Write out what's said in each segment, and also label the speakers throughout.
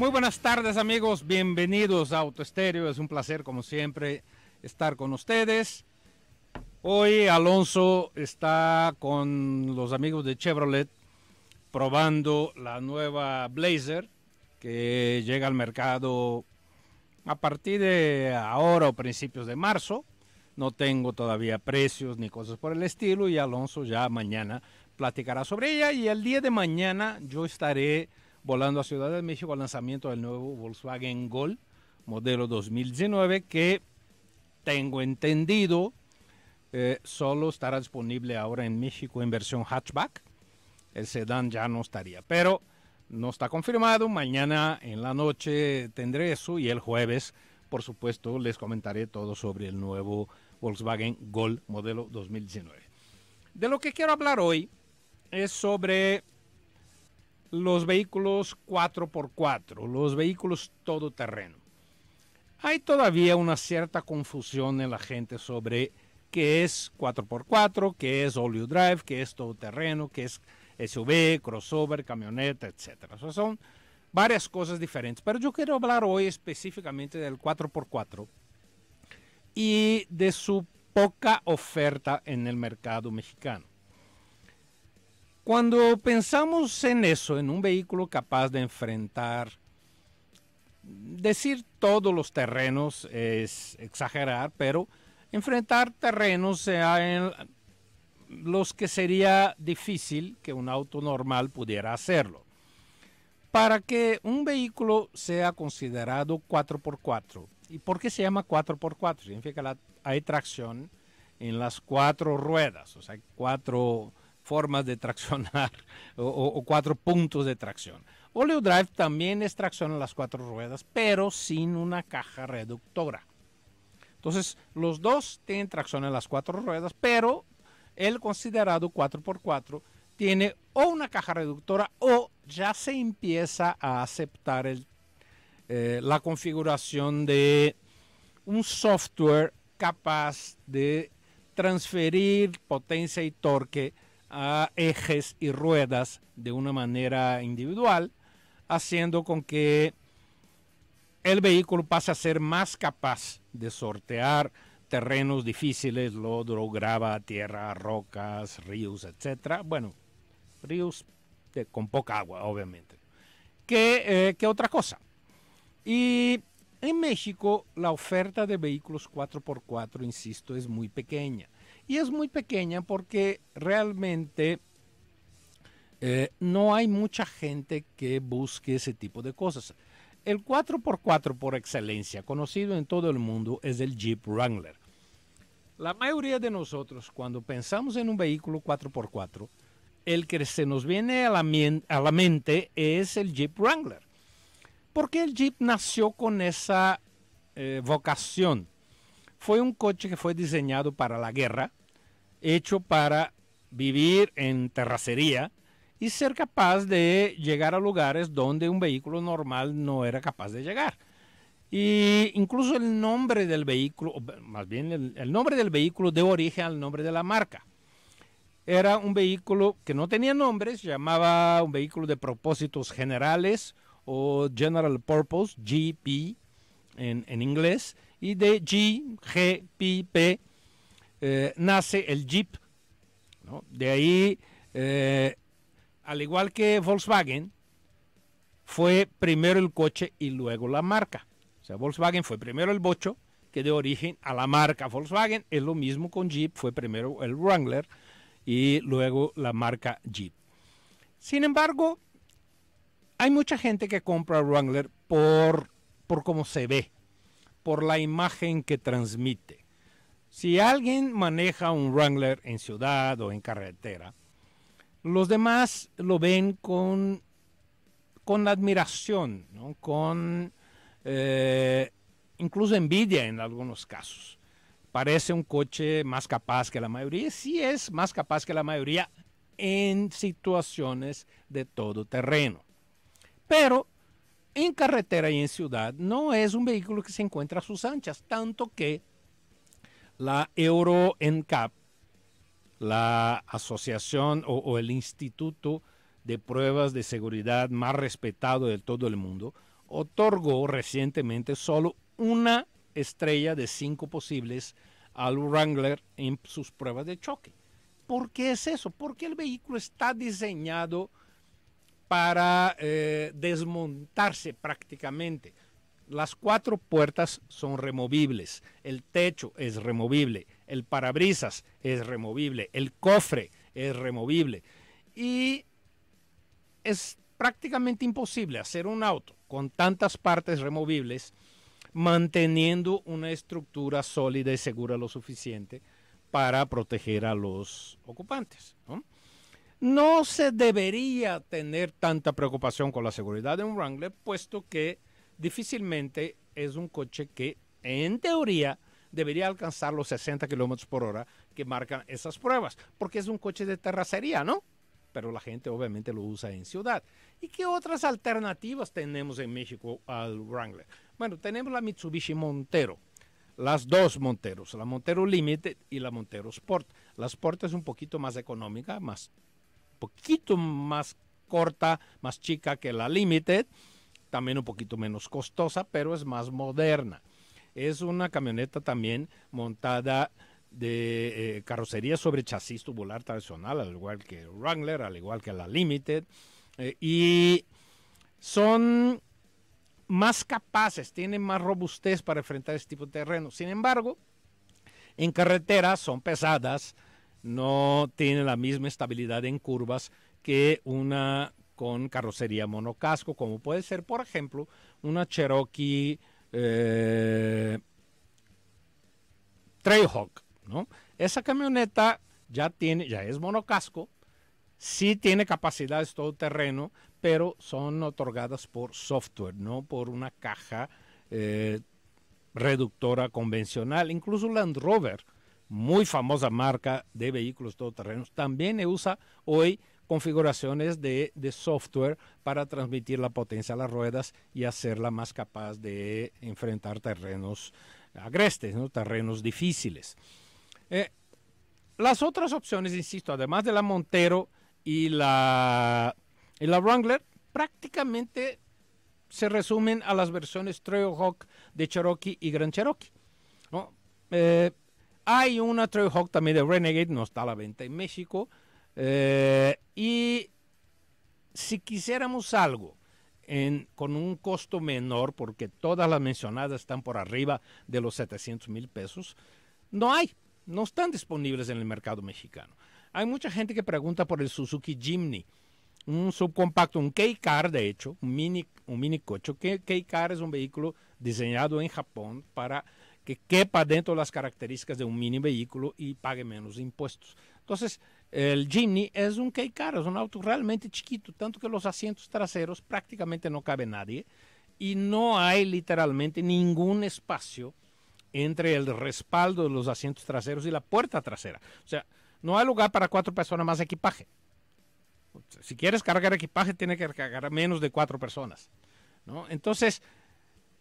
Speaker 1: Muy buenas tardes amigos, bienvenidos a Autoestéreo, es un placer como siempre estar con ustedes. Hoy Alonso está con los amigos de Chevrolet probando la nueva Blazer que llega al mercado a partir de ahora o principios de marzo. No tengo todavía precios ni cosas por el estilo y Alonso ya mañana platicará sobre ella y el día de mañana yo estaré volando a Ciudad de México al lanzamiento del nuevo Volkswagen Gol modelo 2019 que tengo entendido eh, solo estará disponible ahora en México en versión hatchback. El sedán ya no estaría, pero no está confirmado. Mañana en la noche tendré eso y el jueves, por supuesto, les comentaré todo sobre el nuevo Volkswagen Gol modelo 2019. De lo que quiero hablar hoy es sobre los vehículos 4x4, los vehículos todoterreno. Hay todavía una cierta confusión en la gente sobre qué es 4x4, qué es all drive, qué es todoterreno, qué es SUV, crossover, camioneta, etc. son varias cosas diferentes, pero yo quiero hablar hoy específicamente del 4x4 y de su poca oferta en el mercado mexicano. Cuando pensamos en eso, en un vehículo capaz de enfrentar, decir todos los terrenos es exagerar, pero enfrentar terrenos en los que sería difícil que un auto normal pudiera hacerlo. Para que un vehículo sea considerado 4x4, ¿y por qué se llama 4x4? Significa que hay tracción en las cuatro ruedas, o sea, cuatro formas de traccionar o, cuatro puntos de tracción. Oleo Drive también es tracción en las cuatro ruedas, pero sin una caja reductora. Entonces, los dos tienen tracción en las cuatro ruedas, pero el considerado 4x4 tiene o una caja reductora o ya se empieza a aceptar eh, la configuración de un software capaz de transferir potencia y torque a ejes y ruedas de una manera individual, haciendo con que el vehículo pase a ser más capaz de sortear terrenos difíciles, lodro, grava, tierra, rocas, ríos, etc. Bueno, ríos con poca agua, obviamente. ¿Qué, eh, ¿Qué, otra cosa? Y en México la oferta de vehículos 4x4, insisto, es muy pequeña. Y es muy pequeña porque realmente eh, no hay mucha gente que busque ese tipo de cosas. El 4x4 por excelencia, conocido en todo el mundo, es el Jeep Wrangler. La mayoría de nosotros, cuando pensamos en un vehículo 4x4, el que se nos viene a la, a la mente es el Jeep Wrangler. Porque el Jeep nació con esa eh, vocación. Fue un coche que fue diseñado para la guerra, hecho para vivir en terracería y ser capaz de llegar a lugares donde un vehículo normal no era capaz de llegar. Y incluso el nombre del vehículo, más bien el, nombre del vehículo de origen al nombre de la marca. Era un vehículo que no tenía nombres, llamaba un vehículo de propósitos generales o General Purpose, GP en, en inglés, y de G, G, P, P eh, nace el Jeep. De ahí, eh, al igual que Volkswagen, fue primero el coche y luego la marca. O sea, Volkswagen fue primero el bocho que dio origen a la marca Volkswagen. Es lo mismo con Jeep, fue primero el Wrangler y luego la marca Jeep. Sin embargo, hay mucha gente que compra Wrangler por, por cómo se ve, por la imagen que transmite. Si alguien maneja un Wrangler en ciudad o en carretera, los demás lo ven con, con admiración, con eh, incluso envidia en algunos casos. Parece un coche más capaz que la mayoría, sí es más capaz que la mayoría en situaciones de todo terreno. Pero en carretera y en ciudad no es un vehículo que se encuentra a sus anchas, tanto que la Euro NCAP, la asociación o, el instituto de pruebas de seguridad más respetado de todo el mundo, otorgó recientemente solo una estrella de cinco posibles al Wrangler en sus pruebas de choque. ¿Por qué es eso? Porque el vehículo está diseñado para eh, desmontarse prácticamente. Las cuatro puertas son removibles, el techo es removible, el parabrisas es removible, el cofre es removible. Y es prácticamente imposible hacer un auto con tantas partes removibles manteniendo una estructura sólida y segura lo suficiente para proteger a los ocupantes. ¿no? se debería tener tanta preocupación con la seguridad de un Wrangler, puesto que difícilmente es un coche que, en teoría, debería alcanzar los 60 kilómetros por hora que marcan esas pruebas, porque es un coche de terracería, ¿no? Pero la gente obviamente lo usa en ciudad. ¿Y qué otras alternativas tenemos en México al Wrangler? Bueno, tenemos la Mitsubishi Montero, las dos Monteros, la Montero Limited y la Montero Sport. La Sport es un poquito más económica, más poquito más corta, más chica que la Limited también un poquito menos costosa, pero es más moderna. Es una camioneta también montada de eh, carrocería sobre chasis tubular tradicional, al igual que Wrangler, al igual que la Limited. Eh, y son más capaces, tienen más robustez para enfrentar este tipo de terreno. Sin embargo, en carretera son pesadas, no tienen la misma estabilidad en curvas que una con carrocería monocasco, como puede ser, por ejemplo, una Cherokee eh, Trailhawk, ¿no? Esa camioneta ya tiene, ya es monocasco, sí tiene capacidades todoterreno, pero son otorgadas por software, no por una caja eh, reductora convencional. Incluso Land Rover, muy famosa marca de vehículos todoterrenos, también usa hoy configuraciones de, software para transmitir la potencia a las ruedas y hacerla más capaz de enfrentar terrenos agrestes, ¿no? terrenos difíciles. Eh, las otras opciones, insisto, además de la Montero y la, y la Wrangler, prácticamente se resumen a las versiones Trailhawk de Cherokee y Gran Cherokee. Eh, hay una Trailhawk también de Renegade, no está a la venta en México, eh, y si quisiéramos algo con un costo menor, porque todas las mencionadas están por arriba de los 700 mil pesos, no hay, no están disponibles en el mercado mexicano. Hay mucha gente que pregunta por el Suzuki Jimny, un subcompacto, un K-Car de hecho, un mini, un mini coche. K-Car es un vehículo diseñado en Japón para que quepa dentro de las características de un mini vehículo y pague menos impuestos. Entonces, el Jimny es un K-Car, es un auto realmente chiquito, tanto que los asientos traseros prácticamente no cabe nadie y no hay literalmente ningún espacio entre el respaldo de los asientos traseros y la puerta trasera. O sea, no hay lugar para cuatro personas más equipaje. Si quieres cargar equipaje, tiene que cargar menos de cuatro personas. ¿no? Entonces,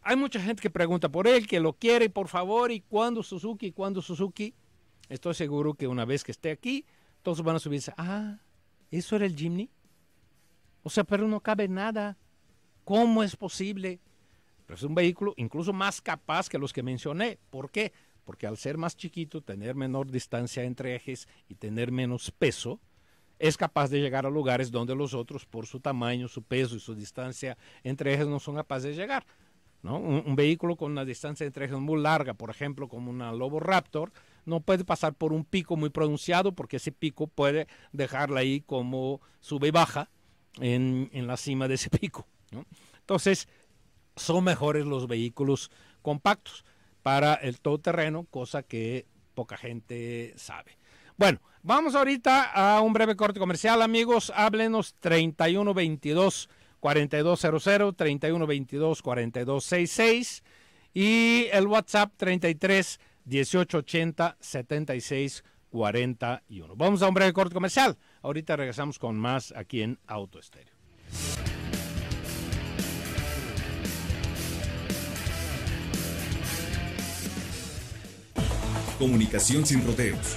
Speaker 1: hay mucha gente que pregunta por él, que lo quiere, por favor, y cuándo Suzuki, cuándo Suzuki. Estoy seguro que una vez que esté aquí, todos van a subirse. Ah, ¿eso era el Jimny? O sea, pero no cabe nada. ¿Cómo es posible? Pero es un vehículo incluso más capaz que los que mencioné. ¿Por qué? Porque al ser más chiquito, tener menor distancia entre ejes y tener menos peso, es capaz de llegar a lugares donde los otros, por su tamaño, su peso y su distancia entre ejes, no son capaces de llegar. ¿no? Un, un, vehículo con una distancia entre ejes muy larga, por ejemplo, como una Lobo Raptor, no puede pasar por un pico muy pronunciado porque ese pico puede dejarla ahí como sube y baja en, la cima de ese pico. Entonces, son mejores los vehículos compactos para el todoterreno, cosa que poca gente sabe. Bueno, vamos ahorita a un breve corte comercial, amigos. Háblenos 3122 4200, 3122 4266 y el WhatsApp 33 1880 7641. Vamos a un breve corte comercial. Ahorita regresamos con más aquí en Auto Estéreo. Comunicación sin rodeos.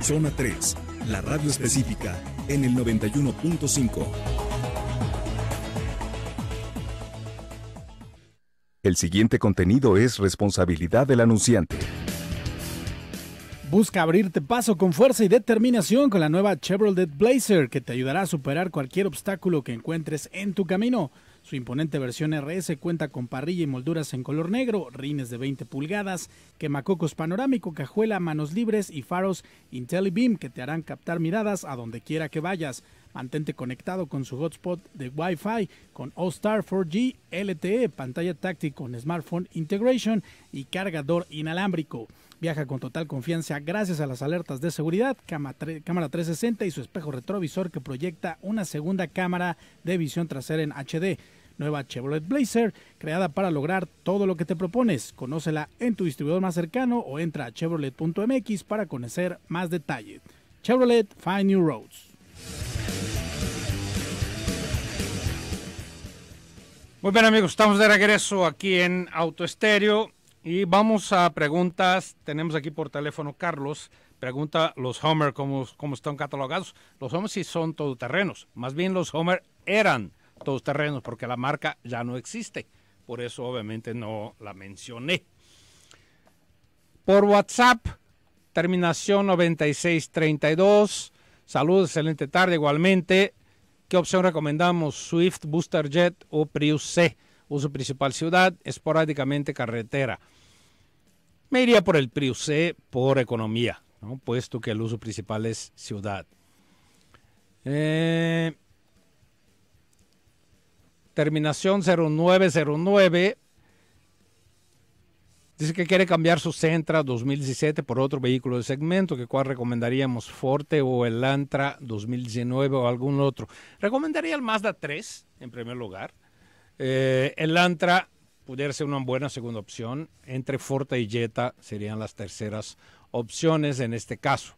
Speaker 1: Zona 3, la radio específica en el 91.5. El siguiente contenido es responsabilidad del anunciante. Busca abrirte paso con fuerza y determinación con la nueva Chevrolet Blazer que te ayudará a superar cualquier obstáculo que encuentres en tu camino. Su imponente versión RS cuenta con parrilla y molduras en color negro, rines de 20 pulgadas, quemacocos panorámico, cajuela, manos libres y faros IntelliBeam que te harán captar miradas a donde quiera que vayas. Mantente conectado con su hotspot de Wi-Fi con All-Star 4G LTE, pantalla táctil con smartphone integration y cargador inalámbrico. Viaja con total confianza gracias a las alertas de seguridad, cámara 360 y su espejo retrovisor que proyecta una segunda cámara de visión trasera en HD. Nueva Chevrolet Blazer, creada para lograr todo lo que te propones. Conócela en tu distribuidor más cercano o entra a chevrolet.mx para conocer más detalle. Chevrolet Find New Roads. Muy bien amigos, estamos de regreso aquí en Estéreo. Y vamos a preguntas. Tenemos aquí por teléfono Carlos. Pregunta los Homer cómo, están catalogados. Los Homer sí son todoterrenos. Más bien los Homer eran todoterrenos porque la marca ya no existe. Por eso obviamente no la mencioné. Por WhatsApp, terminación 9632. Saludos, excelente tarde igualmente. ¿Qué opción recomendamos? Swift, Booster Jet o Prius C uso principal ciudad, esporádicamente carretera. Me iría por el Prius por economía, puesto que el uso principal es ciudad. Eh, terminación 0909 dice que quiere cambiar su centra 2017 por otro vehículo de segmento, que cual recomendaríamos, Forte o el Antra 2019 o algún otro. Recomendaría el Mazda 3 en primer lugar. Eh, el Antra pudiera ser una buena segunda opción. Entre Forte y Jetta serían las terceras opciones en este caso.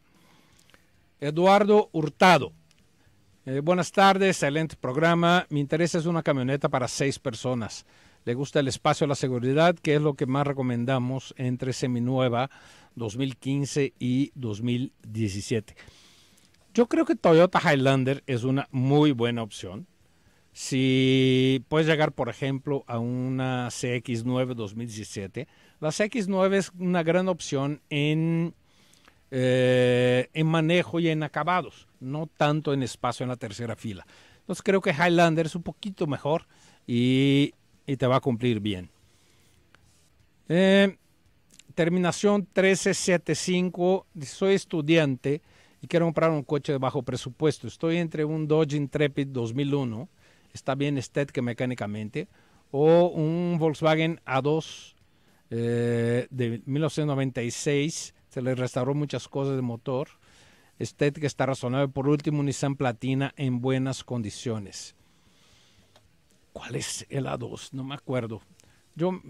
Speaker 1: Eduardo Hurtado. Eh, buenas tardes, excelente programa. Mi interés es una camioneta para seis personas. Le gusta el espacio, la seguridad, que es lo que más recomendamos entre seminueva 2015 y 2017. Yo creo que Toyota Highlander es una muy buena opción. Si puedes llegar, por ejemplo, a una CX9 2017, la CX9 es una gran opción en, eh, en manejo y en acabados, no tanto en espacio en la tercera fila. Entonces creo que Highlander es un poquito mejor y, te va a cumplir bien. Eh, terminación 1375, soy estudiante y quiero comprar un coche de bajo presupuesto. Estoy entre un Dodge Intrepid 2001 está bien que mecánicamente, o un Volkswagen A2 eh, de 1996, se le restauró muchas cosas de motor, que está razonable, por último un Nissan Platina en buenas condiciones. ¿Cuál es el A2? No me acuerdo. Yo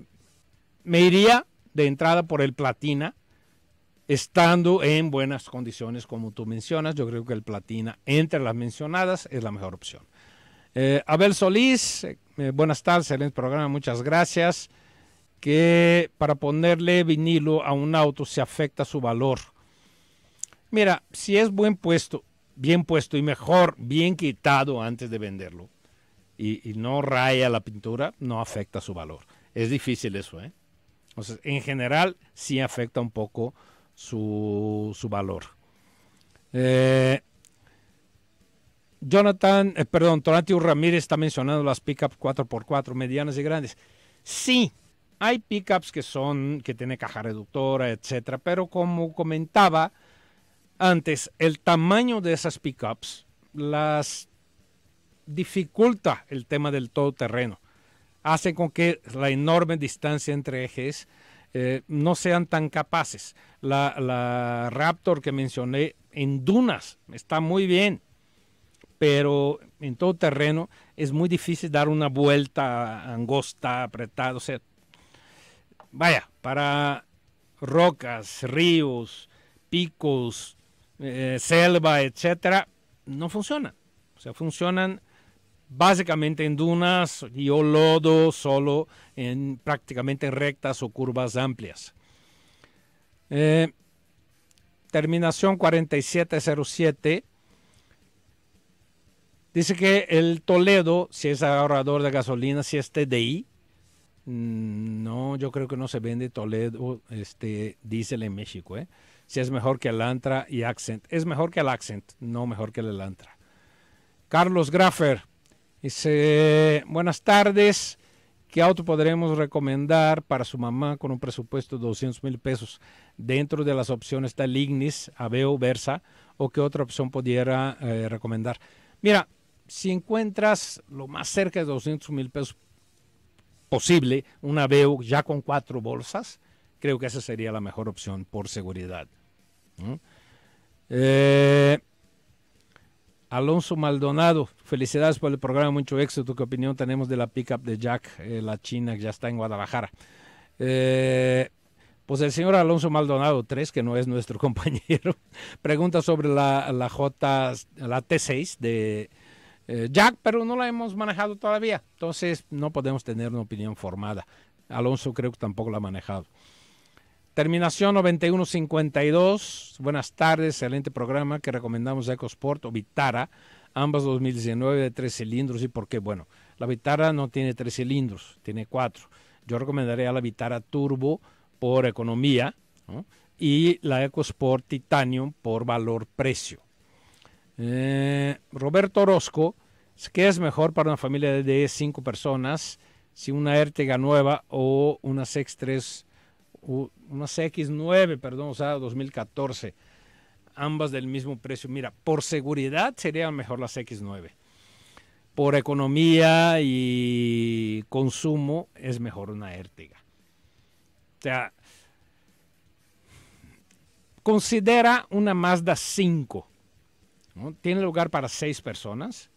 Speaker 1: me iría de entrada por el Platina, estando en buenas condiciones como tú mencionas. Yo creo que el Platina, entre las mencionadas, es la mejor opción. Eh, Abel Solís, eh, buenas tardes, excelente programa, muchas gracias. Que para ponerle vinilo a un auto se afecta su valor. Mira, si es buen puesto, bien puesto y mejor, bien quitado antes de venderlo y, no raya la pintura, no afecta su valor. Es difícil eso, ¿eh? Entonces, en general, sí afecta un poco su, su valor. Eh, Jonathan, eh, perdón, Tonatiuh Ramírez está mencionando las pickups 4x4 medianas y grandes. Sí, hay pickups que son que tiene caja reductora, etcétera, pero como comentaba antes, el tamaño de esas pickups las dificulta el tema del todoterreno. Hace con que la enorme distancia entre ejes eh, no sean tan capaces. la Raptor que mencioné en dunas está muy bien, pero en todo terreno es muy difícil dar una vuelta angosta, apretada, o sea, vaya, para rocas, ríos, picos, eh, selva, etcétera, no funcionan. O sea, funcionan básicamente en dunas y o lodo solo en prácticamente rectas o curvas amplias. Eh, terminación 4707 Dice que el Toledo, si es ahorrador de gasolina, si es TDI, mm, no, yo creo que no se vende Toledo este, diésel en México. ¿eh? Si es mejor que el Antra y Accent. Es mejor que el Accent, no mejor que el Antra. Carlos Graffer dice, buenas tardes. ¿Qué auto podremos recomendar para su mamá con un presupuesto de 200 mil pesos? Dentro de las opciones está Ignis, Aveo, Versa o qué otra opción pudiera eh, recomendar. Mira, si encuentras lo más cerca de 200 mil pesos posible, una VEU ya con cuatro bolsas, creo que esa sería la mejor opción por seguridad. Eh, Alonso Maldonado, felicidades por el programa, mucho éxito. ¿Qué opinión tenemos de la pickup de Jack, eh, la china que ya está en Guadalajara? Eh, pues el señor Alonso Maldonado 3, que no es nuestro compañero, pregunta sobre la, la J, la T6 de eh, Jack, pero no la hemos manejado todavía. Entonces no podemos tener una opinión formada. Alonso creo que tampoco la ha manejado. Terminación 9152. Buenas tardes, excelente programa que recomendamos EcoSport o Vitara, ambas 2019 de tres cilindros. ¿Y por qué? Bueno, la Vitara no tiene tres cilindros, tiene cuatro. Yo recomendaría la Vitara Turbo por economía y la EcoSport Titanium por valor-precio. Eh, Roberto Orozco, ¿qué es mejor para una familia de 5 personas? Si una Ertega nueva o una X3, una x 9 perdón, o sea, 2014. Ambas del mismo precio. Mira, por seguridad sería mejor las X9. Por economía y consumo es mejor una Ertega. O sea, considera una Mazda 5 tiene lugar para seis personas.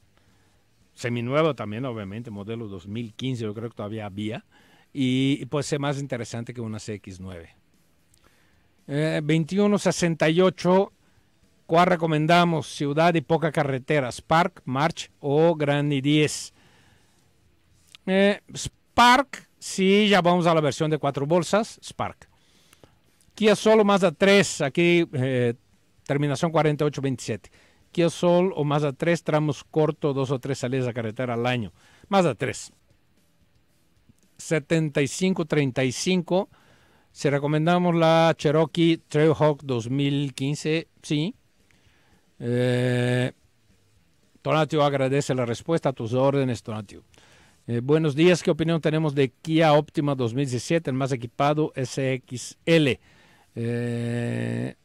Speaker 1: Seminuevo también, obviamente, modelo 2015, yo creo que todavía había. Y, puede ser más interesante que una CX9. Eh, 2168, ¿cuál recomendamos? Ciudad y poca carretera. Spark, March o Grand 10. Eh, Spark, si ya vamos a la versión de cuatro bolsas, Spark. aquí Kia Solo más de tres. aquí eh, terminación 4827. Kia Sol o más Mazda 3, tramos cortos dos o tres salidas a carretera al año. más Mazda 3. 7535. Si recomendamos la Cherokee Trailhawk 2015, sí. Eh, Tonatio agradece la respuesta a tus órdenes, Tonatio. Eh, buenos días, ¿qué opinión tenemos de Kia Optima 2017, el más equipado SXL? Eh,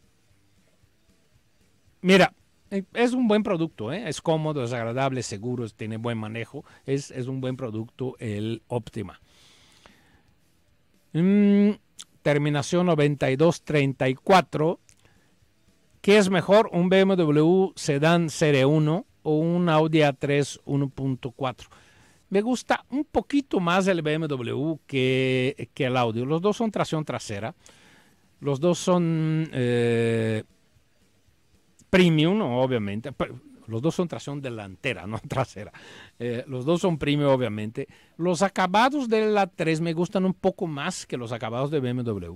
Speaker 1: mira, eh, es un buen producto, ¿eh? es cómodo, es agradable, seguro, tiene buen manejo. Es, un buen producto el Optima. Mm, terminación terminación 9234. ¿Qué es mejor, un BMW Sedan Serie 1 o un Audi A3 1.4? me gusta un poquito más el BMW que, el Audi. Los dos son tracción trasera. Los dos son eh, premium, obviamente. los dos son tracción delantera, no trasera. Eh, los dos son premium, obviamente. Los acabados de la 3 me gustan un poco más que los acabados de BMW.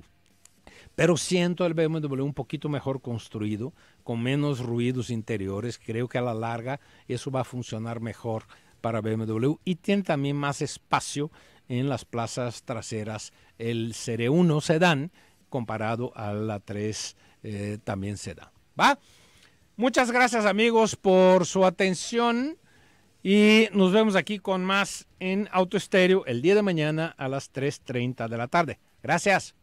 Speaker 1: Pero siento el BMW un poquito mejor construido, con menos ruidos interiores. Creo que a la larga eso va a funcionar mejor para BMW y tiene también más espacio en las plazas traseras. El Serie 1 dan comparado a la 3 eh, también Sedan. ¿Va? Muchas gracias amigos por su atención y nos vemos aquí con más en Auto Estéreo el día de mañana a las 3.30 de la tarde. Gracias.